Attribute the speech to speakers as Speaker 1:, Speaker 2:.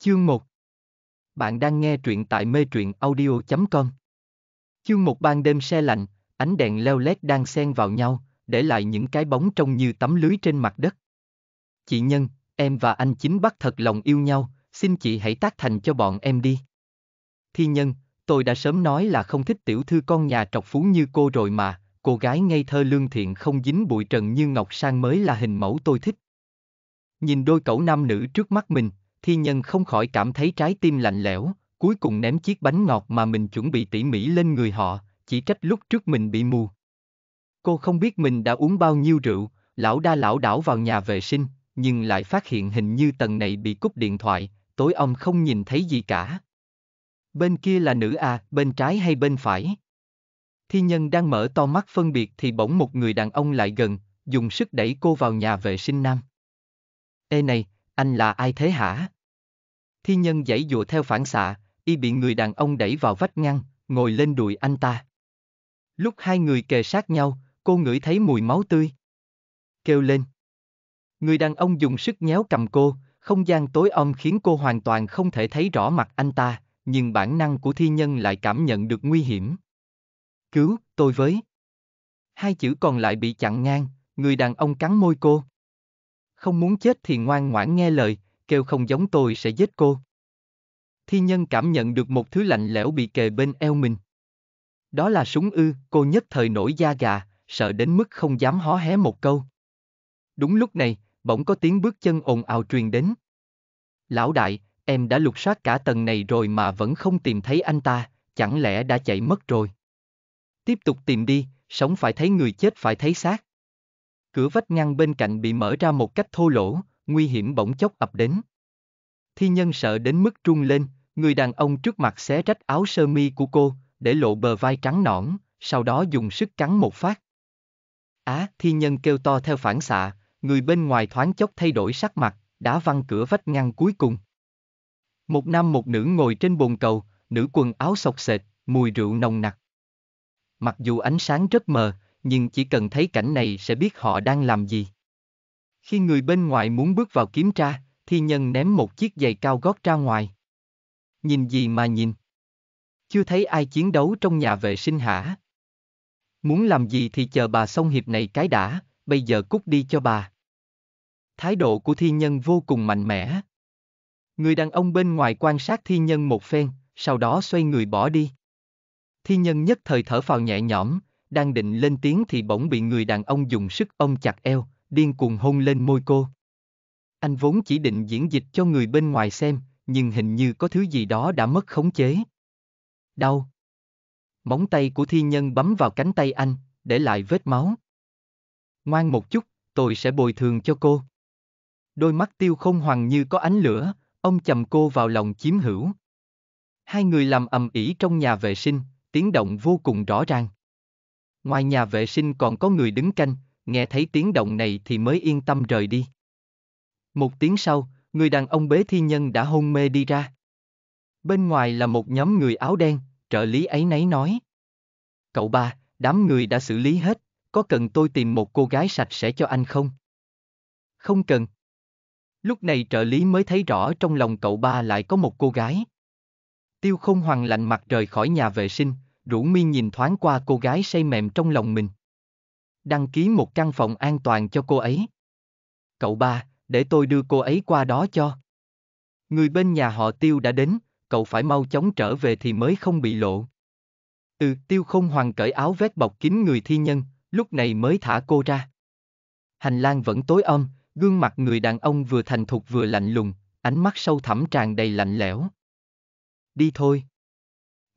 Speaker 1: Chương 1 Bạn đang nghe truyện tại mê truyện audio.com Chương 1 ban đêm xe lạnh, ánh đèn leo lét đang xen vào nhau, để lại những cái bóng trông như tấm lưới trên mặt đất. Chị Nhân, em và anh chính bắt thật lòng yêu nhau, xin chị hãy tác thành cho bọn em đi. Thi Nhân, tôi đã sớm nói là không thích tiểu thư con nhà trọc phú như cô rồi mà, cô gái ngây thơ lương thiện không dính bụi trần như Ngọc Sang mới là hình mẫu tôi thích. Nhìn đôi cậu nam nữ trước mắt mình, thi nhân không khỏi cảm thấy trái tim lạnh lẽo, cuối cùng ném chiếc bánh ngọt mà mình chuẩn bị tỉ mỉ lên người họ, chỉ trách lúc trước mình bị mù. Cô không biết mình đã uống bao nhiêu rượu, lão đa lão đảo vào nhà vệ sinh, nhưng lại phát hiện hình như tầng này bị cúp điện thoại, tối ông không nhìn thấy gì cả. Bên kia là nữ à, bên trái hay bên phải? Thi nhân đang mở to mắt phân biệt thì bỗng một người đàn ông lại gần, dùng sức đẩy cô vào nhà vệ sinh nam. Ê này, anh là ai thế hả? Thi nhân dãy dụa theo phản xạ, y bị người đàn ông đẩy vào vách ngăn, ngồi lên đùi anh ta. Lúc hai người kề sát nhau, cô ngửi thấy mùi máu tươi. Kêu lên. Người đàn ông dùng sức nhéo cầm cô, không gian tối om khiến cô hoàn toàn không thể thấy rõ mặt anh ta, nhưng bản năng của thi nhân lại cảm nhận được nguy hiểm. Cứu, tôi với. Hai chữ còn lại bị chặn ngang, người đàn ông cắn môi cô không muốn chết thì ngoan ngoãn nghe lời, kêu không giống tôi sẽ giết cô. Thi nhân cảm nhận được một thứ lạnh lẽo bị kề bên eo mình. Đó là súng ư, cô nhất thời nổi da gà, sợ đến mức không dám hó hé một câu. Đúng lúc này, bỗng có tiếng bước chân ồn ào truyền đến. Lão đại, em đã lục soát cả tầng này rồi mà vẫn không tìm thấy anh ta, chẳng lẽ đã chạy mất rồi. Tiếp tục tìm đi, sống phải thấy người chết phải thấy xác. Cửa vách ngăn bên cạnh bị mở ra một cách thô lỗ, nguy hiểm bỗng chốc ập đến. Thi nhân sợ đến mức trung lên, người đàn ông trước mặt xé rách áo sơ mi của cô, để lộ bờ vai trắng nõn, sau đó dùng sức cắn một phát. Á, à, thi nhân kêu to theo phản xạ, người bên ngoài thoáng chốc thay đổi sắc mặt, đã văng cửa vách ngăn cuối cùng. Một nam một nữ ngồi trên bồn cầu, nữ quần áo sọc sệt, mùi rượu nồng nặc. Mặc dù ánh sáng rất mờ, nhưng chỉ cần thấy cảnh này sẽ biết họ đang làm gì. Khi người bên ngoài muốn bước vào kiểm tra, thi nhân ném một chiếc giày cao gót ra ngoài. Nhìn gì mà nhìn? Chưa thấy ai chiến đấu trong nhà vệ sinh hả? Muốn làm gì thì chờ bà xong hiệp này cái đã, bây giờ cút đi cho bà. Thái độ của thi nhân vô cùng mạnh mẽ. Người đàn ông bên ngoài quan sát thi nhân một phen, sau đó xoay người bỏ đi. Thi nhân nhất thời thở phào nhẹ nhõm, đang định lên tiếng thì bỗng bị người đàn ông dùng sức ôm chặt eo, điên cuồng hôn lên môi cô. Anh vốn chỉ định diễn dịch cho người bên ngoài xem, nhưng hình như có thứ gì đó đã mất khống chế. Đau. Móng tay của thi nhân bấm vào cánh tay anh, để lại vết máu. Ngoan một chút, tôi sẽ bồi thường cho cô. Đôi mắt tiêu không hoàng như có ánh lửa, ông chầm cô vào lòng chiếm hữu. Hai người làm ầm ĩ trong nhà vệ sinh, tiếng động vô cùng rõ ràng. Ngoài nhà vệ sinh còn có người đứng canh, nghe thấy tiếng động này thì mới yên tâm rời đi. Một tiếng sau, người đàn ông bế thi nhân đã hôn mê đi ra. Bên ngoài là một nhóm người áo đen, trợ lý ấy nấy nói. Cậu ba, đám người đã xử lý hết, có cần tôi tìm một cô gái sạch sẽ cho anh không? Không cần. Lúc này trợ lý mới thấy rõ trong lòng cậu ba lại có một cô gái. Tiêu không hoàng lạnh mặt rời khỏi nhà vệ sinh, Rủ Mi nhìn thoáng qua cô gái say mềm trong lòng mình. Đăng ký một căn phòng an toàn cho cô ấy. Cậu ba, để tôi đưa cô ấy qua đó cho. Người bên nhà họ tiêu đã đến, cậu phải mau chóng trở về thì mới không bị lộ. Ừ, tiêu không hoàn cởi áo vét bọc kín người thi nhân, lúc này mới thả cô ra. Hành lang vẫn tối om, gương mặt người đàn ông vừa thành thục vừa lạnh lùng, ánh mắt sâu thẳm tràn đầy lạnh lẽo. Đi thôi.